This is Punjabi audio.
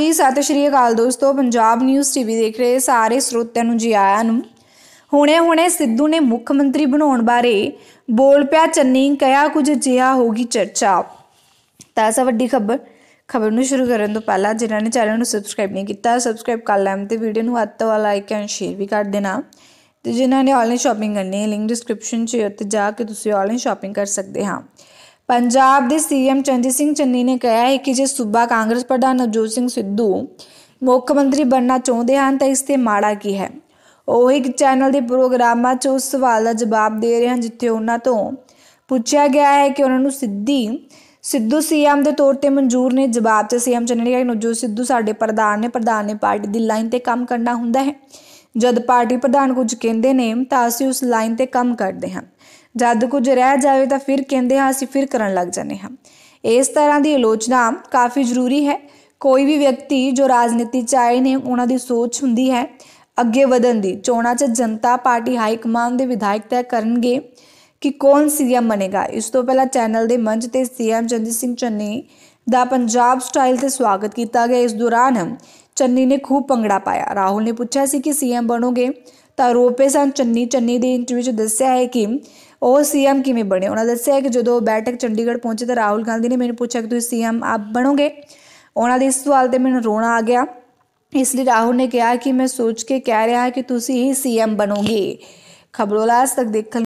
ਜੀ ਸਤਿ ਸ਼੍ਰੀ ਅਕਾਲ ਦੋਸਤੋ ਪੰਜਾਬ ਨਿਊਜ਼ ਟੀਵੀ ਦੇਖ ਰਹੇ ਸਾਰੇ ਸਰੋਤਿਆਂ ਨੂੰ ਜੀ ਆਇਆਂ ਨੂੰ ਹੁਣੇ-ਹੁਣੇ ਸਿੱਧੂ ਨੇ ਮੁੱਖ ਮੰਤਰੀ ਬਣਾਉਣ ਬਾਰੇ ਬੋਲ ਪਿਆ ਚੰਨੀ ਕਿਹਾ ਕੁਝ ਜਿਹਾ ਹੋਗੀ ਚਰਚਾ ਤਾਂ ਸਭ ਵੱਡੀ ਖਬਰ ਖਬਰ ਨੂੰ ਸ਼ੁਰੂ ਕਰਨ ਤੋਂ ਪਹਿਲਾਂ ਜਿਨ੍ਹਾਂ ਨੇ ਚੈਨਲ ਨੂੰ ਸਬਸਕ੍ਰਾਈਬ ਨਹੀਂ ਕੀਤਾ ਸਬਸਕ੍ਰਾਈਬ ਕਰ ਲੈਣ ਤੇ ਵੀਡੀਓ ਨੂੰ ਹੱਥ ਵਾਲਾ ਲਾਈਕ ਐਂਡ ਸ਼ੇਅਰ ਵੀ ਕਰ ਦੇਣਾ ਤੇ ਜਿਨ੍ਹਾਂ ਨੇ ਆਨਲਾਈਨ ਸ਼ਾਪਿੰਗ ਕਰਨੀ ਹੈ ਲਿੰਕ ਡਿਸਕ੍ਰਿਪਸ਼ਨ 'ਚ ਤੇ ਜਾ ਕੇ ਤੁਸੀਂ ਆਨਲਾਈਨ ਸ਼ਾਪਿੰਗ ਕਰ ਸਕਦੇ ਹਾਂ ਪੰਜਾਬ ਦੇ ਸੀਐਮ ਚੰਦੀ ਸਿੰਘ ਚੰਨੀ ਨੇ ਕਿਹਾ ਹੈ ਕਿ ਜੇ ਸੂਬਾ ਕਾਂਗਰਸ ਪ੍ਰਧਾਨ ਨਵਜੋਤ ਸਿੰਘ ਸਿੱਧੂ ਮੁੱਖ ਮੰਤਰੀ ਬਣਨਾ ਚਾਹੁੰਦੇ ਹਨ ਤਾਂ ਇਸ ਤੇ ਮਾੜਾ ਕੀ ਹੈ ਉਹ ਇੱਕ ਚੈਨਲ ਦੇ ਪ੍ਰੋਗਰਾਮਾਂ 'ਚ ਉਸ ਸਵਾਲ ਦਾ ਜਵਾਬ ਦੇ ਰਹੇ ਹਨ ਜਿੱਥੇ ਉਹਨਾਂ ਤੋਂ ਪੁੱਛਿਆ ਗਿਆ ਹੈ ਕਿ ਉਹਨਾਂ ਨੂੰ ਸਿੱਧੀ ਸਿੱਧੂ ਸੀਐਮ ਦੇ ਤੌਰ ਤੇ ਮਨਜ਼ੂਰ ਨੇ ਜਵਾਬ 'ਚ ਸੀਐਮ ਚੰਨੀ ਨੇ ਕਿਹਾ ਨਵਜੋਤ ਸਿੱਧੂ ਸਾਡੇ ਪ੍ਰਧਾਨ ਨੇ ਪ੍ਰਧਾਨ ਨੇ ਪਾਰਟੀ ਦੀ ਲਾਈਨ ਤੇ ਕੰਮ ਕਰਨਾ ਹੁੰਦਾ ਹੈ ਜਦ ਪਾਰਟੀ ਪ੍ਰਧਾਨ ਕੁਝ ਕਹਿੰਦੇ ਨੇ ਤਾਂ ਅਸੀਂ ਉਸ ਲਾਈਨ ਤੇ ਕੰਮ ਕਰਦੇ ਹਾਂ ਜਦ ਕੁਝ ਰਹਿ ਜਾਵੇ ਤਾਂ ਫਿਰ ਕਹਿੰਦੇ ਹਾਂ ਅਸੀਂ ਫਿਰ ਕਰਨ ਲੱਗ ਜਾਂਦੇ ਹਾਂ ਇਸ ਤਰ੍ਹਾਂ ਦੀ ਆਲੋਚਨਾ ਕਾਫੀ ਜ਼ਰੂਰੀ ਹੈ ਕੋਈ ਵੀ ਵਿਅਕਤੀ ਜੋ ਰਾਜਨੀਤੀ ਚ ਆਏ ਨੇ ਉਹਨਾਂ ਦੀ ਸੋਚ ਹੁੰਦੀ ਹੈ ਅੱਗੇ ਵਧਣ ਦੀ ਚੋਣਾਂ 'ਚ ਜਨਤਾ ਪਾਰਟੀ ਹਾਈ ਕਮਾਂਡ ਦੇ ਵਿਧਾਇਕ ਤੈਅ ਕਰਨਗੇ ਕਿ ਕੌਣ ਸੀਐਮ ਬਣੇਗਾ ਇਸ ਤੋਂ ਪਹਿਲਾਂ ਚੈਨਲ ਦੇ ਮੰਚ ਤੇ ਸੀਐਮ ਜੰਦੀ ਸਿੰਘ ਚੰਨੀ ਦਾ ਪੰਜਾਬ ਸਟਾਈਲ ਤੇ ਸਵਾਗਤ ਕੀਤਾ ਗਿਆ ਇਸ ਦੌਰਾਨ ਚੰਨੀ ਨੇ ਖੂਬ ਪੰਗੜਾ ਪਾਇਆ ਰਾਹੁਲ ਨੇ ਪੁੱਛਿਆ ਸੀ ਕਿ ਸੀਐਮ ਬਣੋਗੇ ਤਾਂ ਰੋਪੇ ਸਨ ਚੰਨੀ ਚੰਨੀ ਦੇ ਇੰਟਰਵਿਊ 'ਚ ਦੱਸਿਆ ਹੈ ਕਿ ਉਹ ਸੀਐਮ ਕਿਵੇਂ ਬਣੇ ਉਹਨਾਂ ਦੱਸਿਆ ਹੈ ਕਿ ਜਦੋਂ ਬੈਠਕ ਚੰਡੀਗੜ੍ਹ ਪਹੁੰਚੇ ਤਾਂ ਰਾਹੁਲ ਗਾਂਧੀ ਨੇ ਮੈਨੂੰ ਪੁੱਛਿਆ ਕਿ ਤੁਸੀਂ ਸੀਐਮ ਆਪ ਬਣੋਗੇ ਉਹਨਾਂ ਦੇ ਇਸ ਸਵਾਲ ਤੇ ਮੈਨੂੰ ਰੋਣਾ ਆ ਗਿਆ ਇਸ ਲਈ ਰਾਹੁਲ ਨੇ ਕਿਹਾ ਕਿ ਮੈਂ ਸੋਚ ਕੇ ਕਹਿ ਰਿਹਾ ਕਿ ਤੁਸੀਂ ਹੀ ਸੀਐਮ ਬਣੋਗੇ ਖਬਰੋਲਾਸ ਤੱਕ ਦੇਖ